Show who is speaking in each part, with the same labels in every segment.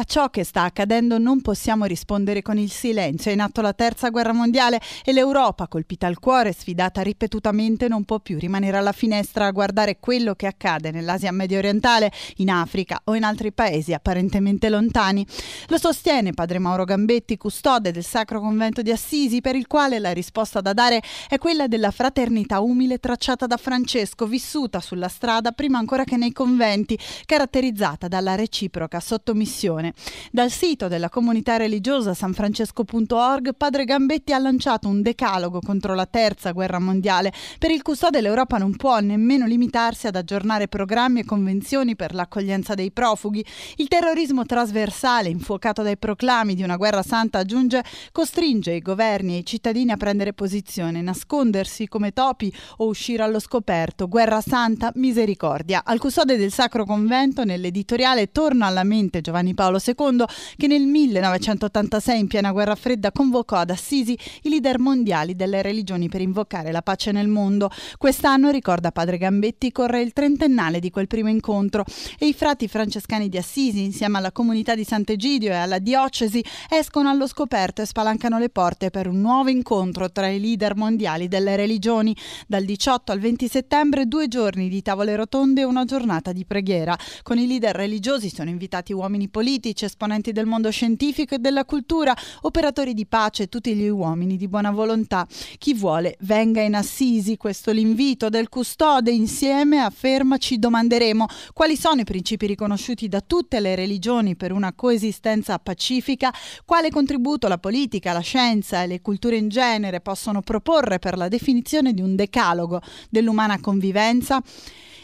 Speaker 1: A ciò che sta accadendo non possiamo rispondere con il silenzio. È in atto la terza guerra mondiale e l'Europa, colpita al cuore, sfidata ripetutamente, non può più rimanere alla finestra a guardare quello che accade nell'Asia medio orientale, in Africa o in altri paesi apparentemente lontani. Lo sostiene padre Mauro Gambetti, custode del Sacro Convento di Assisi, per il quale la risposta da dare è quella della fraternità umile tracciata da Francesco, vissuta sulla strada prima ancora che nei conventi, caratterizzata dalla reciproca sottomissione religione. Dal sito della comunità religiosa sanfrancesco.org, Padre Gambetti ha lanciato un decalogo contro la terza guerra mondiale. Per il custode l'Europa non può nemmeno limitarsi ad aggiornare programmi e convenzioni per l'accoglienza dei profughi. Il terrorismo trasversale, infuocato dai proclami di una guerra santa, aggiunge, costringe i governi e i cittadini a prendere posizione, nascondersi come topi o uscire allo scoperto. Guerra santa, misericordia. Al custode del Sacro Convento, nell'editoriale Torna alla mente Giovanni Paolo II che nel 1986 in piena guerra fredda convocò ad Assisi i leader mondiali delle religioni per invocare la pace nel mondo. Quest'anno, ricorda padre Gambetti, corre il trentennale di quel primo incontro e i frati francescani di Assisi, insieme alla comunità di Sant'Egidio e alla diocesi, escono allo scoperto e spalancano le porte per un nuovo incontro tra i leader mondiali delle religioni. Dal 18 al 20 settembre due giorni di tavole rotonde e una giornata di preghiera. Con i leader religiosi sono invitati uomini politici, politici, esponenti del mondo scientifico e della cultura, operatori di pace, tutti gli uomini di buona volontà. Chi vuole venga in Assisi, questo l'invito del custode. Insieme a Ferma ci domanderemo quali sono i principi riconosciuti da tutte le religioni per una coesistenza pacifica, quale contributo la politica, la scienza e le culture in genere possono proporre per la definizione di un decalogo dell'umana convivenza.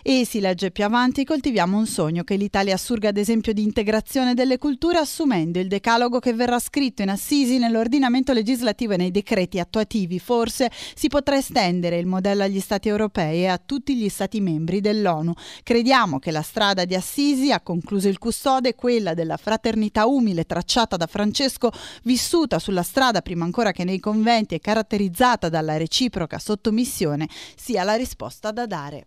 Speaker 1: E si legge più avanti, coltiviamo un sogno che l'Italia assurga ad esempio di integrazione del delle Culture assumendo il decalogo che verrà scritto in Assisi nell'ordinamento legislativo e nei decreti attuativi. Forse si potrà estendere il modello agli Stati europei e a tutti gli Stati membri dell'ONU. Crediamo che la strada di Assisi, ha concluso il custode, quella della fraternità umile tracciata da Francesco, vissuta sulla strada prima ancora che nei conventi e caratterizzata dalla reciproca sottomissione, sia la risposta da dare.